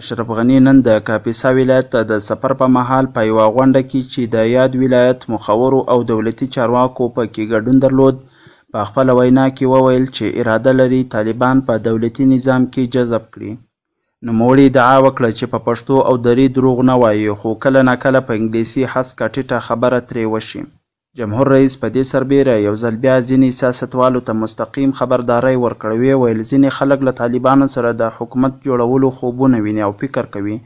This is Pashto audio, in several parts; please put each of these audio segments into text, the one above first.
اشرف غني نن د کاپیسا ولایت ته د سفر په مهال په یوه غونډه کې چې د یاد ولایت مخورو او دولتي چارواکو پکې ګډون درلود په خپله وینا کې وویل چې اراده لري طالبان په دولتي نظام کې جذب کړي نوموړي ادعا وکړه چې په پښتو او دري دروغ نه وایي خو کله ناکله په انګلیسي هسکه ټیټه خبره ترې وشي جمهور رئیس په دې سربیره یو ځل بیا ځینې سیاستوالو ته مستقیم خبرداری ورکړ ویې ویل ځینې خلک له طالبانو سره د حکومت جوړولو خوبونه ویني او فکر کوي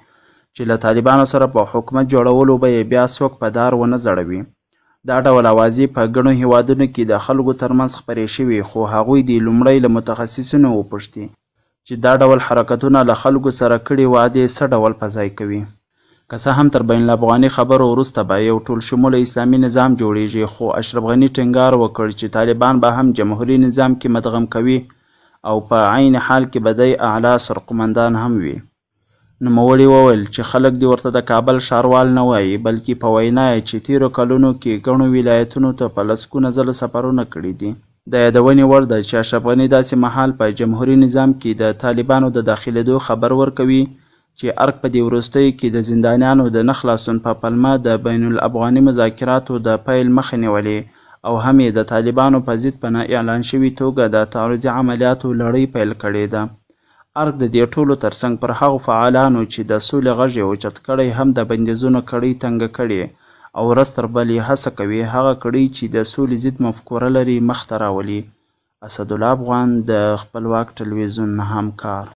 چې له طالبانو سره په حکومت جوړولو به یې بیا څوک په دار ونه ځړوي دا ډول اوازې په ګڼو هیوادونو کې د خلکو ترمنځ خپرې شوي خو هغوی دې لومړی له متخصصینو وپوښتي چې دا ډول حرکتونه له خلکو سره کړي وعدې څه ډول په ځای کوي که څه هم تر بین الافغاني خبرو وروسته به یو ټول شموله اسلامي نظام جوړیږي خو اشرف غني ټینګار وکړ چې طالبان به هم جمهوري نظام کې مدغم کوي او په عین حال کې به دی اعلی سرقمندان هم وي نوموړي وویل چې خلک دې ورته د کابل ښاروال نه وایي بلکې په وینا یې چې تیرو کلونو کې ګڼو ولایتونو ته په لسګونه ځله سفرونه کړي دي د یادونې وړ ده چې اشرف غني داسې مهال په جمهوري نظام کې د طالبانو د دا داخلېدو خبر ورکوي چې ارګ په دې وروستیو کې د زندانیانو د نه خلاصون په پلمه د بین الافغاني مذاکراتو د پیل مخه نیولې او هم یې د طالبانو په ضد په نه اعلان شوي توګه د تعرضي عملیاتو لړۍ پیل کړې ده ارګ د دې ټولو ترڅنګ پر هغو فعالانو چې د سولې غږ یې اوچت کړی هم د بندیزونو کړۍ تنګه کړې او ورځ تر بلې هڅه کوي هغه کړۍ چې د سولې ضد مفکوره لري مخته راولي اسدالله افغان د خپلواک ټلویزیون همکار